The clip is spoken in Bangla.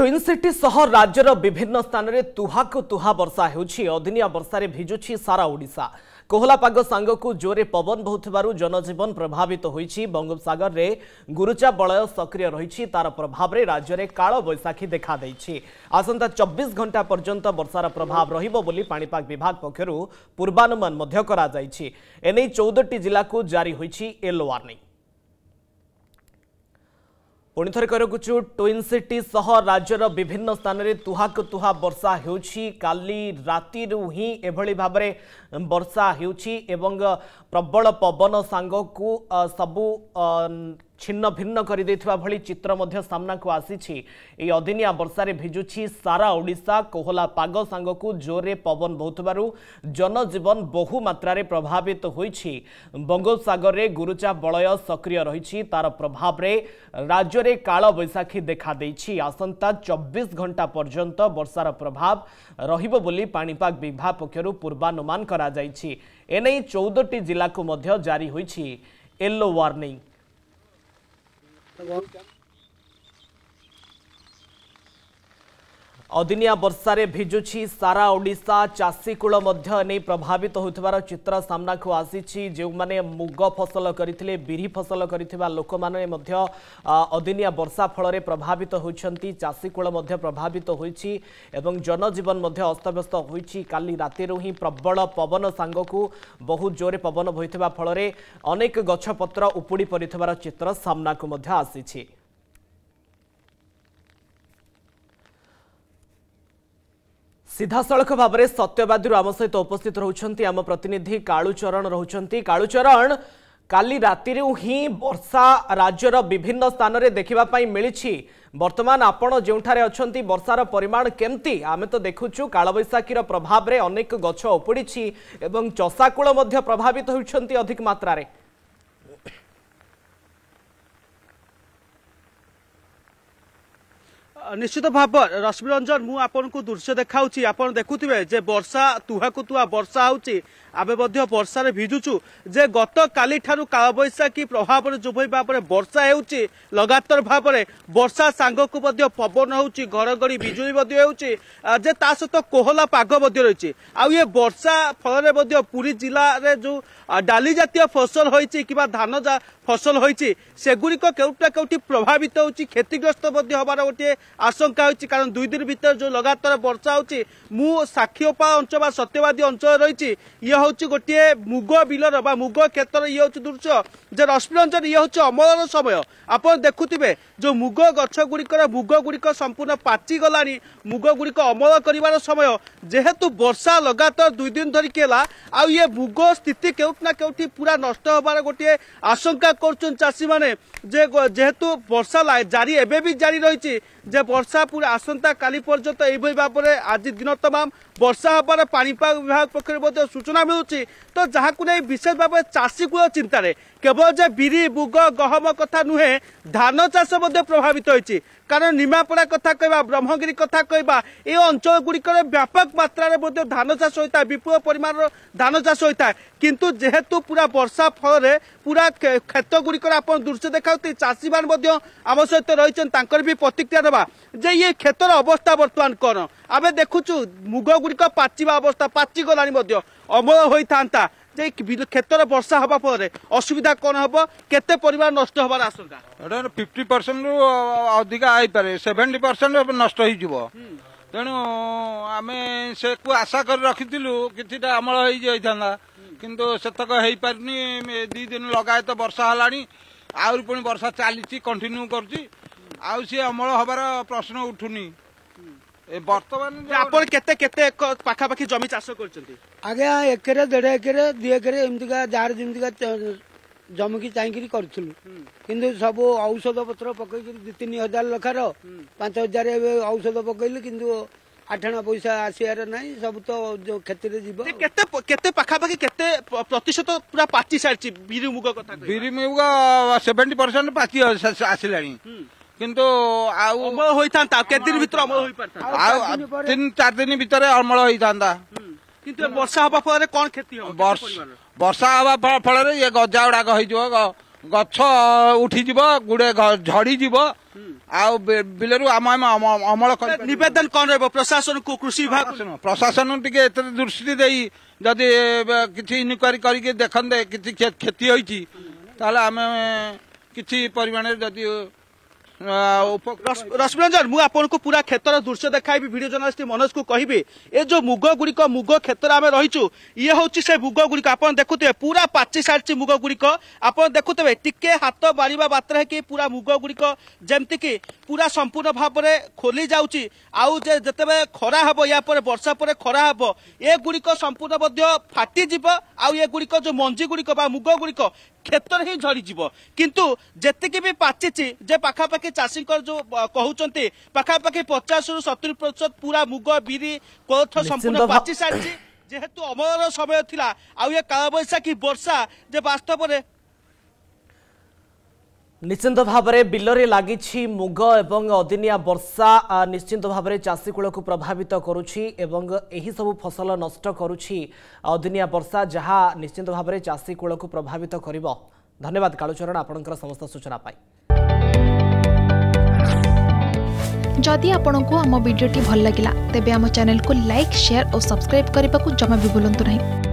ট্বিন সিটি সহ রাজ্যর বিভিন্ন স্থানে তুহাকু তুহা বর্ষা হেউছি অদিনিয়া বর্ষার ভিজুছি সারা ওড়িশা কোহলা পাগ সাঙ্গকু জোরে পবন বহুথিবার জনজীবন প্রভাবিত হয়েছে বঙ্গোপসাগরে গুরুচা বলয় সক্রিয় রয়েছে তার প্রভাবে রাজ্যের কাল বৈশাখী দেখা দিয়েছে আসন্তা চব্বিশ ঘণ্টা পর্যন্ত বর্ষার প্রভাব রহব বলে পাপাগ বিভাগ পক্ষ পূর্বানুমান করা যাই এনে চৌদটি জেলা জারি হয়েছে ইয়েলো ওয়ার্নিং ପୁଣି ଥରେ କହିରଖୁଛୁ ଟ୍ୱିନ୍ ସିଟି ସହ ରାଜ୍ୟର ବିଭିନ୍ନ ସ୍ଥାନରେ ତୁହାକୁ ତୁହା ବର୍ଷା ହେଉଛି କାଲି ରାତିରୁ ହିଁ ଏଭଳି ଭାବରେ ବର୍ଷା ହେଉଛି ଏବଂ ପ୍ରବଳ ପବନ ସାଙ୍ଗକୁ ସବୁ ছিন্ন ভিন্ন করে দেওয়া ভি চিত্র সামনাকু আসিছি এই অদিনিয়া বর্ষার ভিজুছি সারা ওড়শা কোহলা পাগ সাঙ্গক জোরে পবন বহুবার জনজীবন বহু মাত্রায় প্রভাবিত হয়েছে বঙ্গোপসাগরে গুরুচা বলয় সক্রিয় রয়েছে তার প্রভাবে রাজ্যের কালবৈশাখী দেখা দিয়েছি আসন্তা চব্বিশ ঘণ্টা পর্যন্ত বর্ষার প্রভাব রহব বলে পাপাগ বিভাগ পক্ষর পূর্বানুমান করা যাই এনে চৌদটি জেলা জারি হয়েছে ইয়েলো ওয়ার্নিং You're welcome. ଅଦିନିଆ ବର୍ଷାରେ ଭିଜୁଛି ସାରା ଓଡ଼ିଶା ଚାଷୀକୂଳ ମଧ୍ୟ ଏନେଇ ପ୍ରଭାବିତ ହୋଇଥିବାର ଚିତ୍ର ସାମ୍ନାକୁ ଆସିଛି ଯେଉଁମାନେ ମୁଗ ଫସଲ କରିଥିଲେ ବିରି ଫସଲ କରିଥିବା ଲୋକମାନେ ମଧ୍ୟ ଅଦିନିଆ ବର୍ଷା ଫଳରେ ପ୍ରଭାବିତ ହୋଇଛନ୍ତି ଚାଷୀକୂଳ ମଧ୍ୟ ପ୍ରଭାବିତ ହୋଇଛି ଏବଂ ଜନଜୀବନ ମଧ୍ୟ ଅସ୍ତବ୍ୟସ୍ତ ହୋଇଛି କାଲି ରାତିରୁ ହିଁ ପ୍ରବଳ ପବନ ସାଙ୍ଗକୁ ବହୁତ ଜୋରରେ ପବନ ବୋହିଥିବା ଫଳରେ ଅନେକ ଗଛପତ୍ର ଉପୁଡ଼ି ପଡ଼ିଥିବାର ଚିତ୍ର ସାମ୍ନାକୁ ମଧ୍ୟ ଆସିଛି ସିଧାସଳଖ ଭାବରେ ସତ୍ୟବାଦୀରୁ ଆମ ସହିତ ଉପସ୍ଥିତ ରହୁଛନ୍ତି ଆମ ପ୍ରତିନିଧି କାଳୁଚରଣ ରହୁଛନ୍ତି କାଳୁଚରଣ କାଲି ରାତିରୁ ହିଁ ବର୍ଷା ରାଜ୍ୟର ବିଭିନ୍ନ ସ୍ଥାନରେ ଦେଖିବା ପାଇଁ ମିଳିଛି ବର୍ତ୍ତମାନ ଆପଣ ଯେଉଁଠାରେ ଅଛନ୍ତି ବର୍ଷାର ପରିମାଣ କେମିତି ଆମେ ତ ଦେଖୁଛୁ କାଳବୈଶାଖୀର ପ୍ରଭାବରେ ଅନେକ ଗଛ ଉପୁଡ଼ିଛି ଏବଂ ଚଷାକୁଳ ମଧ୍ୟ ପ୍ରଭାବିତ ହେଉଛନ୍ତି ଅଧିକ ମାତ୍ରାରେ নিশ্চিত ভাব রশ্মি রঞ্জন মু আপনার দৃশ্য দেখাউছি আপনার দেখুবে যে বর্ষা তুহাকু তুহা বর্ষা হচ্ছে আমি বর্ষার ভিজুছু যে গতকালি ঠার কালবৈশাখী প্রভাবের যেভাবে ভাবে বর্ষা হচ্ছে লগাতার ভাবে বর্ষা সাঙ্গক পবন হচ্ছে ঘড়ঘড়ি বিজুড়ি হচ্ছে যে তা সহ কোহলা পাগ রয়েছে আয়ে বর্ষা ফলরে পুরী জেলার যে ডালি জাতীয় ফসল হয়েছে কিংবা ধান ফসল হয়েছে সেগুড়ি কেউটা কেউটি প্রভাবিত হচ্ছে ক্ষতিগ্রস্ত হবার গোটিয়ে আশঙ্কা হয়েছে কারণ দুই দিন ভিতরে যে লগাতার বর্ষা হচ্ছে মু সাক্ষীপাল অঞ্চল বা সত্যবাদী অঞ্চল রয়েছে ইয়ে হচ্ছে গোটিয়ে মুগ বিলর বা মুগ ক্ষেত্রর ইয়ে হচ্ছে দৃশ্য যে রশ্মিরঞ্জন ইয়ে হচ্ছে অমলর সময় আপনার দেখুবে যে মুগ গছ গুড়িকর মুগ গুড়িক সম্পূর্ণ পাচি গলানি মুগ গুড়িক অমল করিবার সময় যেহেতু বর্ষা লগাতার দুই দিন ধরিকি হল আয়ে মুগ স্থিতি কেউটি না কেউটি পুরা নষ্ট হবার গোটিয়ে আশঙ্কা করছেন চাষী মানে যে যেহেতু বর্ষা জারি এবে বি জারি রয়েছে যে ବର୍ଷା ପୁଣି ଆସନ୍ତାକାଲି ପର୍ଯ୍ୟନ୍ତ ଏଇଭଳି ଭାବରେ ଆଜି ଦିନ ତମାମ ବର୍ଷା ହେବାର ପାଣିପାଗ ବିଭାଗ ପକ୍ଷରୁ ମଧ୍ୟ ସୂଚନା ମିଳୁଛି ତ ଯାହାକୁ ନେଇ ବିଶେଷ ଭାବେ ଚାଷୀ କୂଳ ଚିନ୍ତାରେ কেবল যে বিরি মুগ গহম কথা নুহে ধান চাষ মধ্যে প্রভাবিত হয়েছে কারণ নিমাপড়া কথা কহা ব্রহ্মগিরি কথা কহা এই অঞ্চলগুড়িকর ব্যাপক মাত্রার মধ্যে ধান চাষ হয়ে বিপুল পরিমাণর ধান চাষ হয়ে কিন্তু যেহেতু পুরা বর্ষা ফলরে পুরা ক্ষেতগুড়িকর আপনার দৃশ্য দেখা চাষী মানে আমার সহ রয়েছেন তাঁর বি প্রতিক্রিয়া দেওয়া যে ইয়ে ক্ষেতর অবস্থা বর্তমান কন আমি দেখুছু মুগগুড়ি পাচিবা অবস্থা পাচিগলা অমল হয়ে থাকে যে ক্ষেতরে বর্ষা হওয়া ফলে অসুবিধা কোণ হব কেতে পরিবার নষ্ট হবার আশঙ্কা ফিফটি পরসেন্ট রু অধিক আইপরে সেভেন্টি পরসেন্ট নষ্ট হয়ে যাব তেণু আমি সে আশা করে রাখিলু কিছুটা আমল হয়ে যাই কিন্তু সেতক হয়ে পারিনি দুই দিন লগায়ত বর্ষা হলানি ଆହୁରି ପୁଣି ବର୍ଷା ଚାଲିଛି କଣ୍ଟିନ୍ୟୁ କରୁଛି ଆଉ ସିଏ ଅମଳ ହବାର ପ୍ରଶ୍ନ ଉଠୁନି ବର୍ତ୍ତମାନ ଆପଣ କେତେ କେତେ ପାଖାପାଖି ଜମି ଚାଷ କରୁଛନ୍ତି ଆଜ୍ଞା ଏକରେ ଦେଢ଼ ଏକରେ ଦୁଇ ଏକରେ ଏମିତିକା ଯାହାର ଯେମିତିକା ଜମିକି ଚାହିଁକିରି କରିଥିଲୁ କିନ୍ତୁ ସବୁ ଔଷଧ ପତ୍ର ପକେଇକିରି ଦୁଇ ତିନି ହଜାର ଲେଖାର ପାଞ୍ଚ ହଜାର ଏବେ ଔଷଧ ପକେଇଲି କିନ୍ତୁ ଆଠଣା ପଇସା ଆସିବାର ନାହିଁ ସବୁ ତ ଯୋଉ କ୍ଷତିରେ ଯିବ କେତେ କେତେ ପାଖାପାଖି କେତେ ପ୍ରତିଶତ ପୁରା ପାଚି ସାରିଛି ବିରି ମୁଗ କଥା ବିରି ମୁଗ ସେଭେଣ୍ଟି ପରସେଣ୍ଟ ପାଚି ଆସିଲାଣି କିନ୍ତୁ ଆଉ ଅମଳ ହୋଇଥାନ୍ତା କେତେ ଦିନ ଭିତରେ ଅମଳ ହୋଇପାରିଥାନ୍ତା ଆଉ ତିନି ଚାରି ଦିନ ଭିତରେ ଅମଳ ହୋଇଥାନ୍ତା କିନ୍ତୁ ବର୍ଷା ହେବା ଫଳରେ କ'ଣ କ୍ଷତି ହେବ ବର୍ଷା ହେବା ଫଳରେ ଇଏ ଗଜା ଗୁଡ଼ାକ ହେଇଯିବ ଗଛ ଉଠିଯିବ ଗୁଡ଼େ ଝଡ଼ିଯିବ ଆଉ ବିଲରୁ ଆମ ଆମେ ଅମଳ ନିବେଦନ କ'ଣ ରହିବ ପ୍ରଶାସନକୁ କୃଷି ବିଭାଗ ପ୍ରଶାସନ ଟିକେ ଏଥିରେ ଦୃଷ୍ଟି ଦେଇ ଯଦି କିଛି ଇନକ୍ୱାରି କରିକି ଦେଖନ୍ତେ କିଛି କ୍ଷତି ହୋଇଛି ତାହେଲେ ଆମେ କିଛି ପରିମାଣରେ ଯଦି ରଶ୍ମିରଞ୍ଜନ ମୁଁ ଆପଣଙ୍କୁ ପୁରା କ୍ଷେତର ଦୃଶ୍ୟ ଦେଖାଇବି ଭିଡ଼ିଓ ଜର୍ଣ୍ଣାଲିଷ୍ଟ ମନୋଜକୁ କହିବି ଏ ଯୋଉ ମୁଗ ଗୁଡିକ ମୁଗ କ୍ଷେତରେ ଆମେ ରହିଛୁ ଇଏ ହଉଛି ସେ ମୁଗ ଗୁଡିକ ଆପଣ ଦେଖୁଥିବେ ପୁରା ପାଚି ସାରିଛି ମୁଗ ଗୁଡିକ ଆପଣ ଦେଖୁଥିବେ ଟିକେ ହାତ ବାରିବା ମାତ୍ର ହେଇକି ପୁରା ମୁଗ ଗୁଡିକ ଯେମିତିକି ପୁରା ସମ୍ପୂର୍ଣ୍ଣ ଭାବରେ ଖୋଲି ଯାଉଛି ଆଉ ଯେ ଯେତେବେଳେ ଖରା ହେବ ୟା ପରେ ବର୍ଷା ପରେ ଖରା ହେବ ଏଗୁଡ଼ିକ ସମ୍ପୂର୍ଣ୍ଣ ମଧ୍ୟ ଫାଟିଯିବ ଆଉ ଏଗୁଡ଼ିକ ଯୋଉ ମଞ୍ଜି ଗୁଡିକ ବା ମୁଗ ଗୁଡିକ କ୍ଷେତରେ ହିଁ ଝଡ଼ିଯିବ କିନ୍ତୁ ଯେତିକି ବି ପାଚିଛି ଯେ ପାଖାପାଖି ଚାଷୀଙ୍କର ଯୋଉ କହୁଛନ୍ତି ପାଖାପାଖି ପଚାଶରୁ ସତୁରି ପ୍ରତିଶତ ପୁରା ମୁଗ ବିରି କୋଳଥ ସମ୍ପୂର୍ଣ୍ଣ ପାଚି ସାରିଛି ଯେହେତୁ ଅମଳର ସମୟ ଥିଲା ଆଉ ଏ କାଳବୈଶାଖୀ ବର୍ଷା ଯେ ବାସ୍ତବରେ ନିଶ୍ଚିନ୍ତ ଭାବରେ ବିଲରେ ଲାଗିଛି ମୁଗ ଏବଂ ଅଦିନିଆ ବର୍ଷା ନିଶ୍ଚିନ୍ତ ଭାବରେ ଚାଷୀକୂଳକୁ ପ୍ରଭାବିତ କରୁଛି ଏବଂ ଏହିସବୁ ଫସଲ ନଷ୍ଟ କରୁଛି ଅଦିନିଆ ବର୍ଷା ଯାହା ନିଶ୍ଚିନ୍ତ ଭାବରେ ଚାଷୀକୂଳକୁ ପ୍ରଭାବିତ କରିବ ଧନ୍ୟବାଦ କାଳୁଚରଣ ଆପଣଙ୍କର ସମସ୍ତ ସୂଚନା ପାଇଁ ଯଦି ଆପଣଙ୍କୁ ଆମ ଭିଡ଼ିଓଟି ଭଲ ଲାଗିଲା ତେବେ ଆମ ଚ୍ୟାନେଲକୁ ଲାଇକ୍ ସେୟାର ଓ ସବସ୍କ୍ରାଇବ୍ କରିବାକୁ ଜମା ବି ଭୁଲନ୍ତୁ ନାହିଁ